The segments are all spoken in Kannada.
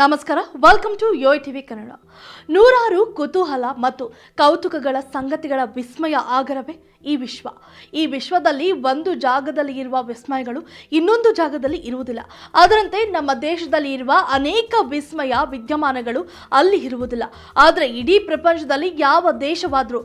ನಮಸ್ಕಾರ welcome to Yo TV Kannada ನೂರಾರು ಕುತೂಹಲ ಮತ್ತು ಕೌತುಕಗಳ ಸಂಗತಿಗಳ ವಿಸ್ಮಯ ಆಗರವೇ ಈ ವಿಶ್ವ ಈ ವಿಶ್ವದಲ್ಲಿ ಒಂದು ಜಾಗದಲ್ಲಿ ಇರುವ ವಿಸ್ಮಯಗಳು ಇನ್ನೊಂದು ಜಾಗದಲ್ಲಿ ಇರುವುದಿಲ್ಲ ಅದರಂತೆ ನಮ್ಮ ದೇಶದಲ್ಲಿ ಇರುವ ಅನೇಕ ವಿಸ್ಮಯ ವಿದ್ಯಮಾನಗಳು ಅಲ್ಲಿ ಇರುವುದಿಲ್ಲ ಆದರೆ ಇಡೀ ಪ್ರಪಂಚದಲ್ಲಿ ಯಾವ ದೇಶವಾದರೂ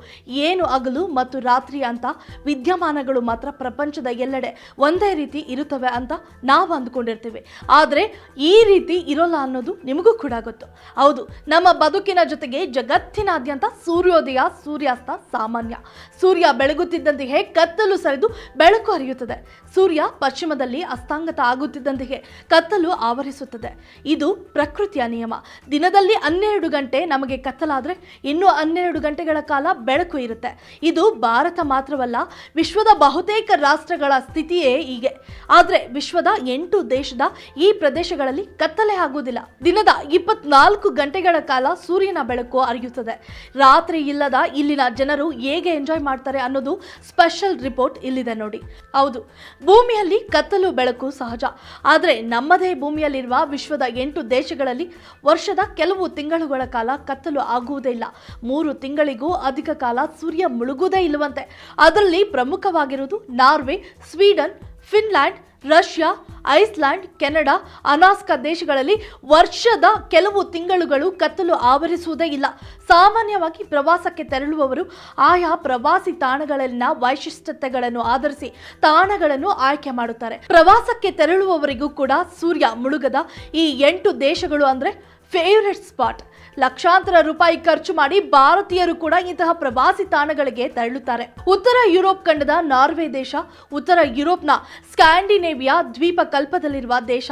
ಏನು ಅಗಲು ಮತ್ತು ರಾತ್ರಿ ಅಂತ ವಿದ್ಯಮಾನಗಳು ಮಾತ್ರ ಪ್ರಪಂಚದ ಎಲ್ಲೆಡೆ ಒಂದೇ ರೀತಿ ಇರುತ್ತವೆ ಅಂತ ನಾವು ಅಂದ್ಕೊಂಡಿರ್ತೀವಿ ಆದರೆ ಈ ರೀತಿ ಇರೋಲ್ಲ ಅನ್ನೋದು ನಿಮಗೂ ಕೂಡ ಗೊತ್ತು ಹೌದು ನಮ್ಮ ಬದುಕಿನ ಜೊತೆಗೆ ಜಗತ್ತಿನಾದ್ಯಂತ ಸೂರ್ಯೋದಯ ಸೂರ್ಯಾಸ್ತ ಸಾಮಾನ್ಯ ಸೂರ್ಯ ಬೆಳಗುತ್ತ ಆಗುತ್ತಿದ್ದಂತೆಯೇ ಕತ್ತಲು ಸರಿದು ಬೆಳಕು ಹರಿಯುತ್ತದೆ ಸೂರ್ಯ ಪಶ್ಚಿಮದಲ್ಲಿ ಅಸ್ತಾಂಗತ ಆಗುತ್ತಿದ್ದಂತೆಯೇ ಕತ್ತಲು ಆವರಿಸುತ್ತದೆ ಇದು ಪ್ರಕೃತಿಯ ನಿಯಮ ದಿನದಲ್ಲಿ ಹನ್ನೆರಡು ಗಂಟೆ ನಮಗೆ ಕತ್ತಲಾದರೆ ಇನ್ನೂ ಹನ್ನೆರಡು ಗಂಟೆಗಳ ಕಾಲ ಬೆಳಕು ಇರುತ್ತೆ ಇದು ಭಾರತ ಮಾತ್ರವಲ್ಲ ವಿಶ್ವದ ಬಹುತೇಕ ರಾಷ್ಟ್ರಗಳ ಸ್ಥಿತಿಯೇ ಹೀಗೆ ಆದರೆ ವಿಶ್ವದ ಎಂಟು ದೇಶದ ಈ ಪ್ರದೇಶಗಳಲ್ಲಿ ಕತ್ತಲೆ ಆಗುವುದಿಲ್ಲ ದಿನದ ಇಪ್ಪತ್ನಾಲ್ಕು ಗಂಟೆಗಳ ಕಾಲ ಸೂರ್ಯನ ಬೆಳಕು ಅರಿಯುತ್ತದೆ ರಾತ್ರಿ ಇಲ್ಲದ ಇಲ್ಲಿನ ಜನರು ಹೇಗೆ ಎಂಜಾಯ್ ಮಾಡ್ತಾರೆ ಅನ್ನೋದು ಸ್ಪೆಷಲ್ ರಿಪೋರ್ಟ್ ಇಲ್ಲಿದೆ ನೋಡಿ ಹೌದು ಭೂಮಿಯಲ್ಲಿ ಕತ್ತಲು ಬೆಳಕು ಸಹಜ ಆದರೆ ನಮ್ಮದೇ ಭೂಮಿಯಲ್ಲಿರುವ ವಿಶ್ವದ ಎಂಟು ದೇಶಗಳಲ್ಲಿ ವರ್ಷದ ಕೆಲವು ತಿಂಗಳುಗಳ ಕಾಲ ಕತ್ತಲು ಆಗುವುದೇ ಇಲ್ಲ ಮೂರು ತಿಂಗಳಿಗೂ ಅಧಿಕ ಕಾಲ ಸೂರ್ಯ ಮುಳುಗುವುದೇ ಇಲ್ಲವಂತೆ ಅದರಲ್ಲಿ ಪ್ರಮುಖವಾಗಿರುವುದು Norway Sweden Finland Russia Iceland Canada Alaska ದೇಶಗಳಲ್ಲಿ ವರ್ಷದ ಕೆಲವು ತಿಂಗಳುಗಳು ಕತ್ತಲು ಆವರಿಸುವುದೇ ಇಲ್ಲ ಸಾಮಾನ್ಯವಾಗಿ ಪ್ರವಾಸಕ್ಕೆ ತೆರಳುವವರು ಆಯಾ ಪ್ರವಾಸಿ ತಾಣಗಳಲ್ಲಿನ ವೈಶಿಷ್ಟ್ಯತೆಗಳನ್ನು ಆಧರಿಸಿ ತಾಣಗಳನ್ನು ಆಯ್ಕೆ ಮಾಡುತ್ತಾರೆ ಪ್ರವಾಸಕ್ಕೆ ತೆರಳುವವರಿಗೂ ಕೂಡ ಸೂರ್ಯ ಮುಳುಗದ ಈ ಎಂಟು ದೇಶಗಳು ಅಂದರೆ ಫೇವ್ರೆಟ್ ಸ್ಪಾಟ್ ಲಕ್ಷಾಂತರ ರೂಪಾಯಿ ಖರ್ಚು ಮಾಡಿ ಭಾರತೀಯರು ಕೂಡ ಇಂತಹ ಪ್ರವಾಸಿ ತಾಣಗಳಿಗೆ ತೆರಳುತ್ತಾರೆ ಉತ್ತರ ಯುರೋಪ್ ಖಂಡದ ನಾರ್ವೆ ದೇಶ ಉತ್ತರ ಯುರೋಪ್ನ ಸ್ಕ್ಯಾಂಡಿನೇವಿಯಾ ದ್ವೀಪ ಕಲ್ಪದಲ್ಲಿರುವ ದೇಶ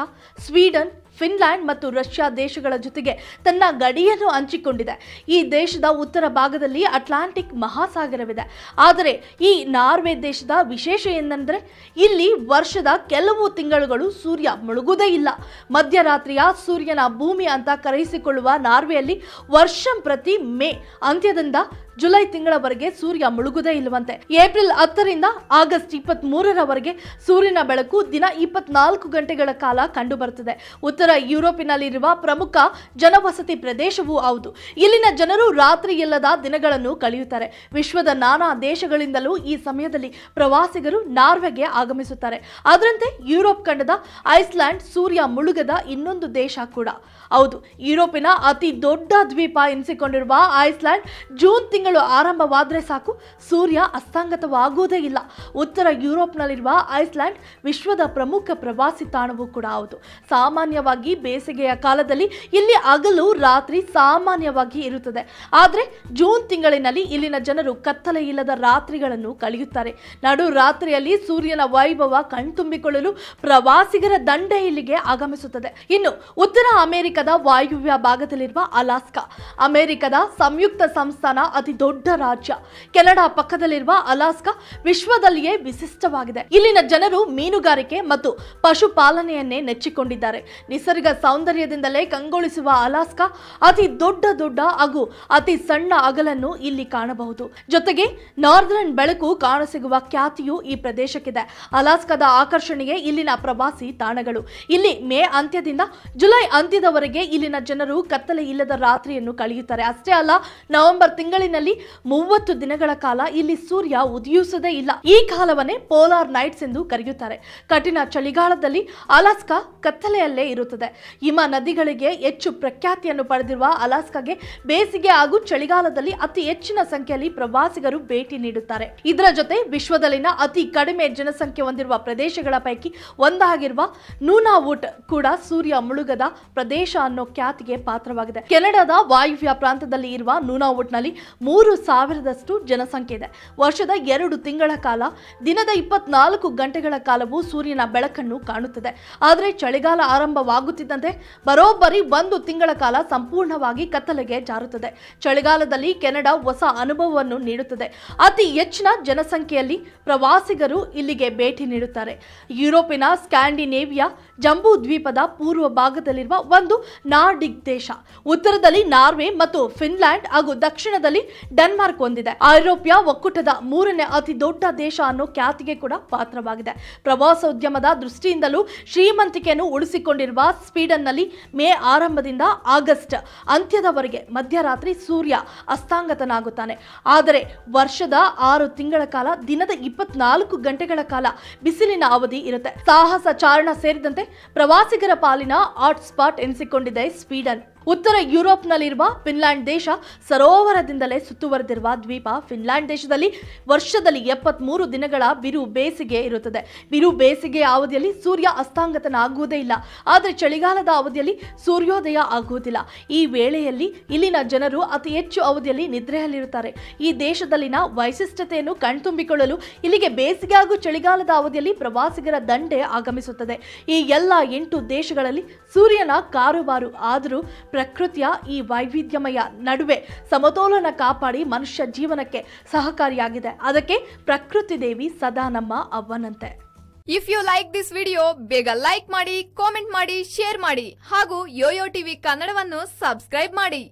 ಸ್ವೀಡನ್ ಫಿನ್ಲ್ಯಾಂಡ್ ಮತ್ತು ರಷ್ಯಾ ದೇಶಗಳ ಜೊತೆಗೆ ತನ್ನ ಗಡಿಯನ್ನು ಹಂಚಿಕೊಂಡಿದೆ ಈ ದೇಶದ ಉತ್ತರ ಭಾಗದಲ್ಲಿ ಅಟ್ಲಾಂಟಿಕ್ ಮಹಾಸಾಗರವಿದೆ ಆದರೆ ಈ ನಾರ್ವೆ ದೇಶದ ವಿಶೇಷ ಏನೆಂದರೆ ಇಲ್ಲಿ ವರ್ಷದ ಕೆಲವು ತಿಂಗಳುಗಳು ಸೂರ್ಯ ಮುಳುಗುವುದೇ ಇಲ್ಲ ಮಧ್ಯರಾತ್ರಿಯ ಸೂರ್ಯನ ಭೂಮಿ ಅಂತ ಕರೆಯಿಸಿಕೊಳ್ಳುವ ನಾರ್ವೆಯಲ್ಲಿ ವರ್ಷಂ ಪ್ರತಿ ಮೇ ಅಂತ್ಯದಿಂದ ಜುಲೈ ತಿಂಗಳವರೆಗೆ ಸೂರ್ಯ ಮುಳುಗುದೇ ಇಲ್ಲವಂತೆ ಏಪ್ರಿಲ್ ಹತ್ತರಿಂದ ಆಗಸ್ಟ್ ಇಪ್ಪತ್ತ್ ಮೂರರವರೆಗೆ ಸೂರ್ಯನ ಬೆಳಕು ದಿನ ಇಪ್ಪತ್ನಾಲ್ಕು ಗಂಟೆಗಳ ಕಾಲ ಕಂಡು ಬರುತ್ತದೆ ಉತ್ತರ ಯುರೋಪಿನಲ್ಲಿರುವ ಪ್ರಮುಖ ಜನವಸತಿ ಪ್ರದೇಶವೂ ಹೌದು ಇಲ್ಲಿನ ಜನರು ರಾತ್ರಿ ಇಲ್ಲದ ದಿನಗಳನ್ನು ಕಳೆಯುತ್ತಾರೆ ವಿಶ್ವದ ನಾನಾ ದೇಶಗಳಿಂದಲೂ ಈ ಸಮಯದಲ್ಲಿ ಪ್ರವಾಸಿಗರು ನಾರ್ವೆಗೆ ಆಗಮಿಸುತ್ತಾರೆ ಅದರಂತೆ ಯುರೋಪ್ ಖಂಡದ ಐಸ್ಲ್ಯಾಂಡ್ ಸೂರ್ಯ ಮುಳುಗದ ಇನ್ನೊಂದು ದೇಶ ಕೂಡ ಹೌದು ಯುರೋಪಿನ ಅತಿ ದೊಡ್ಡ ದ್ವೀಪ ಎನಿಸಿಕೊಂಡಿರುವ ಐಸ್ಲ್ಯಾಂಡ್ ಜೂನ್ ತಿಂಗಳ ತಿಂಗಳು ಆರಂಭವಾದರೆ ಸಾಕು ಸೂರ್ಯ ಅಸ್ತಾಂಗತವಾಗುವುದೇ ಇಲ್ಲ ಉತ್ತರ ಯುರೋಪ್ನಲ್ಲಿರುವ ಐಸ್ಲ್ಯಾಂಡ್ ವಿಶ್ವದ ಪ್ರಮುಖ ಪ್ರವಾಸಿ ತಾಣವೂ ಕೂಡ ಹೌದು ಸಾಮಾನ್ಯವಾಗಿ ಬೇಸಿಗೆಯ ಕಾಲದಲ್ಲಿ ಇಲ್ಲಿ ಹಗಲು ರಾತ್ರಿ ಸಾಮಾನ್ಯವಾಗಿ ಇರುತ್ತದೆ ಆದರೆ ಜೂನ್ ತಿಂಗಳಿನಲ್ಲಿ ಇಲ್ಲಿನ ಜನರು ಕತ್ತಲೆ ಇಲ್ಲದ ರಾತ್ರಿಗಳನ್ನು ಕಳೆಯುತ್ತಾರೆ ನಡು ರಾತ್ರಿಯಲ್ಲಿ ಸೂರ್ಯನ ವೈಭವ ಕಣ್ತುಂಬಿಕೊಳ್ಳಲು ಪ್ರವಾಸಿಗರ ದಂಡೆ ಇಲ್ಲಿಗೆ ಆಗಮಿಸುತ್ತದೆ ಇನ್ನು ಉತ್ತರ ಅಮೆರಿಕದ ವಾಯುವ್ಯ ಭಾಗದಲ್ಲಿರುವ ಅಲಾಸ್ಕಾ ಅಮೆರಿಕದ ಸಂಯುಕ್ತ ಸಂಸ್ಥಾನ ಅತಿ ದೊಡ್ಡ ರಾಜ್ಯ ಕೆನಡಾ ಪಕ್ಕದಲ್ಲಿರುವ ಅಲಾಸ್ಕಾ ವಿಶ್ವದಲ್ಲಿಯೇ ವಿಶಿಷ್ಟವಾಗಿದೆ ಇಲ್ಲಿನ ಜನರು ಮೀನುಗಾರಿಕೆ ಮತ್ತು ಪಶುಪಾಲನೆಯನ್ನೇ ನೆಚ್ಚಿಕೊಂಡಿದ್ದಾರೆ ನಿಸರ್ಗ ಸೌಂದರ್ಯದಿಂದಲೇ ಕಂಗೊಳಿಸುವ ಅಲಾಸ್ಕಾ ಅತಿ ದೊಡ್ಡ ದೊಡ್ಡ ಹಾಗೂ ಅತಿ ಸಣ್ಣ ಅಗಲನ್ನು ಇಲ್ಲಿ ಕಾಣಬಹುದು ಜೊತೆಗೆ ನಾರ್ದರ್ನ್ ಬೆಳಕು ಕಾಣಸಿಗುವ ಖ್ಯಾತಿಯು ಈ ಪ್ರದೇಶಕ್ಕಿದೆ ಅಲಾಸ್ಕದ ಆಕರ್ಷಣೆಗೆ ಇಲ್ಲಿನ ಪ್ರವಾಸಿ ತಾಣಗಳು ಇಲ್ಲಿ ಮೇ ಅಂತ್ಯದಿಂದ ಜುಲೈ ಅಂತ್ಯದವರೆಗೆ ಇಲ್ಲಿನ ಜನರು ಕತ್ತಲೆ ಇಲ್ಲದ ರಾತ್ರಿಯನ್ನು ಕಳೆಯುತ್ತಾರೆ ಅಷ್ಟೇ ಅಲ್ಲ ನವೆಂಬರ್ ತಿಂಗಳಿನ ಮೂವತ್ತು ದಿನಗಳ ಕಾಲ ಇಲ್ಲಿ ಸೂರ್ಯ ಉದಯಿಸುವುದೇ ಇಲ್ಲ ಈ ಕಾಲವನ್ನೇ ಪೋಲಾರ್ ನೈಟ್ಸ್ ಎಂದು ಕರೆಯುತ್ತಾರೆ ಕಠಿಣ ಚಳಿಗಾಲದಲ್ಲಿ ಅಲಾಸ್ಕಾ ಕತ್ತಲೆಯಲ್ಲೇ ಇರುತ್ತದೆ ಹಿಮ ನದಿಗಳಿಗೆ ಹೆಚ್ಚು ಪ್ರಖ್ಯಾತಿಯನ್ನು ಪಡೆದಿರುವ ಅಲಾಸ್ಕಾಗೆ ಬೇಸಿಗೆ ಹಾಗೂ ಚಳಿಗಾಲದಲ್ಲಿ ಅತಿ ಹೆಚ್ಚಿನ ಸಂಖ್ಯೆಯಲ್ಲಿ ಪ್ರವಾಸಿಗರು ಭೇಟಿ ನೀಡುತ್ತಾರೆ ಇದರ ಜೊತೆ ವಿಶ್ವದಲ್ಲಿನ ಅತಿ ಕಡಿಮೆ ಜನಸಂಖ್ಯೆ ಹೊಂದಿರುವ ಪ್ರದೇಶಗಳ ಪೈಕಿ ಒಂದಾಗಿರುವ ನೂನಾವುಟ್ ಕೂಡ ಸೂರ್ಯ ಮುಳುಗದ ಪ್ರದೇಶ ಅನ್ನೋ ಖ್ಯಾತಿಗೆ ಪಾತ್ರವಾಗಿದೆ ಕೆನಡಾದ ವಾಯುವ್ಯ ಪ್ರಾಂತದಲ್ಲಿ ಇರುವ ನೂನಾವುಟ್ನಲ್ಲಿ ಮೂರು ಸಾವಿರದಷ್ಟು ಜನಸಂಖ್ಯೆ ಇದೆ ವರ್ಷದ ಎರಡು ತಿಂಗಳ ಕಾಲ ದಿನದ ಇಪ್ಪತ್ನಾಲ್ಕು ಗಂಟೆಗಳ ಕಾಲವೂ ಸೂರ್ಯನ ಬೆಳಕನ್ನು ಕಾಣುತ್ತದೆ ಆದರೆ ಚಳಿಗಾಲ ಆರಂಭವಾಗುತ್ತಿದ್ದಂತೆ ಬರೋಬ್ಬರಿ ಒಂದು ತಿಂಗಳ ಕಾಲ ಸಂಪೂರ್ಣವಾಗಿ ಕತ್ತಲೆಗೆ ಜಾರುತ್ತದೆ ಚಳಿಗಾಲದಲ್ಲಿ ಕೆನಡಾ ಹೊಸ ಅನುಭವವನ್ನು ನೀಡುತ್ತದೆ ಅತಿ ಹೆಚ್ಚಿನ ಜನಸಂಖ್ಯೆಯಲ್ಲಿ ಪ್ರವಾಸಿಗರು ಇಲ್ಲಿಗೆ ಭೇಟಿ ನೀಡುತ್ತಾರೆ ಯುರೋಪಿನ ಸ್ಕ್ಯಾಂಡಿನೇವಿಯಾ ಜಂಬೂ ದ್ವೀಪದ ಪೂರ್ವ ಭಾಗದಲ್ಲಿರುವ ಒಂದು ನಾರ್ಡಿಕ್ ದೇಶ ಉತ್ತರದಲ್ಲಿ ನಾರ್ವೆ ಮತ್ತು ಫಿನ್ಲ್ಯಾಂಡ್ ಹಾಗೂ ದಕ್ಷಿಣದಲ್ಲಿ ಡೆನ್ಮಾರ್ಕ್ ಹೊಂದಿದೆ ಐರೋಪ್ಯ ಒಕ್ಕೂಟದ ಮೂರನೇ ಅತಿ ದೊಡ್ಡ ದೇಶ ಅನ್ನೋ ಖ್ಯಾತಿಗೆ ಕೂಡ ಪಾತ್ರವಾಗಿದೆ ಪ್ರವಾಸೋದ್ಯಮದ ದೃಷ್ಟಿಯಿಂದಲೂ ಶ್ರೀಮಂತಿಕೆಯನ್ನು ಉಳಿಸಿಕೊಂಡಿರುವ ಸ್ವೀಡನ್ನಲ್ಲಿ ಮೇ ಆರಂಭದಿಂದ ಆಗಸ್ಟ್ ಅಂತ್ಯದವರೆಗೆ ಮಧ್ಯರಾತ್ರಿ ಸೂರ್ಯ ಅಸ್ತಾಂಗತನಾಗುತ್ತಾನೆ ಆದರೆ ವರ್ಷದ ಆರು ತಿಂಗಳ ಕಾಲ ದಿನದ ಇಪ್ಪತ್ನಾಲ್ಕು ಗಂಟೆಗಳ ಕಾಲ ಬಿಸಿಲಿನ ಅವಧಿ ಇರುತ್ತೆ ಸಾಹಸ ಚಾರಣ ಸೇರಿದಂತೆ ಪ್ರವಾಸಿಗರ ಪಾಲಿನ ಹಾಟ್ಸ್ಪಾಟ್ ಎನಿಸಿಕೊಂಡಿದೆ ಸ್ವೀಡನ್ ಉತ್ತರ ಯುರೋಪ್ನಲ್ಲಿರುವ ಫಿನ್ಲ್ಯಾಂಡ್ ದೇಶ ಸರೋವರದಿಂದಲೇ ಸುತ್ತುವರೆದಿರುವ ದ್ವೀಪ ಫಿನ್ಲ್ಯಾಂಡ್ ದೇಶದಲ್ಲಿ ವರ್ಷದಲ್ಲಿ ಎಪ್ಪತ್ಮೂರು ದಿನಗಳ ಬಿರು ಬೇಸಿಗೆ ಇರುತ್ತದೆ ಬಿರು ಬೇಸಿಗೆ ಅವಧಿಯಲ್ಲಿ ಸೂರ್ಯ ಅಸ್ತಾಂಗತನ ಆಗುವುದೇ ಇಲ್ಲ ಆದರೆ ಚಳಿಗಾಲದ ಅವಧಿಯಲ್ಲಿ ಸೂರ್ಯೋದಯ ಆಗುವುದಿಲ್ಲ ಈ ವೇಳೆಯಲ್ಲಿ ಇಲ್ಲಿನ ಜನರು ಅತಿ ಹೆಚ್ಚು ಅವಧಿಯಲ್ಲಿ ನಿದ್ರೆಯಲ್ಲಿರುತ್ತಾರೆ ಈ ದೇಶದಲ್ಲಿನ ವೈಶಿಷ್ಟ್ಯತೆಯನ್ನು ಕಣ್ತುಂಬಿಕೊಳ್ಳಲು ಇಲ್ಲಿಗೆ ಬೇಸಿಗೆ ಹಾಗೂ ಚಳಿಗಾಲದ ಅವಧಿಯಲ್ಲಿ ಪ್ರವಾಸಿಗರ ದಂಡೆ ಆಗಮಿಸುತ್ತದೆ ಈ ಎಲ್ಲ ಎಂಟು ದೇಶಗಳಲ್ಲಿ ಸೂರ್ಯನ ಕಾರುಬಾರು ಆದರೂ ಪ್ರಕೃತಿಯ ಈ ವೈವಿಧ್ಯಮಯ ನಡುವೆ ಸಮತೋಲನ ಕಾಪಾಡಿ ಮನುಷ್ಯ ಜೀವನಕ್ಕೆ ಸಹಕಾರಿಯಾಗಿದೆ ಅದಕ್ಕೆ ಪ್ರಕೃತಿ ದೇವಿ ಸದಾ ನಮ್ಮ ಅವ್ವನಂತೆ if you like this video ಬೇಗ ಲೈಕ್ ಮಾಡಿ ಕಾಮೆಂಟ್ ಮಾಡಿ ಶೇರ್ ಮಾಡಿ ಹಾಗೂ ಯೋಯೋ ಟಿವಿ ಕನ್ನಡವನ್ನು ಸಬ್ಸ್ಕ್ರೈಬ್ ಮಾಡಿ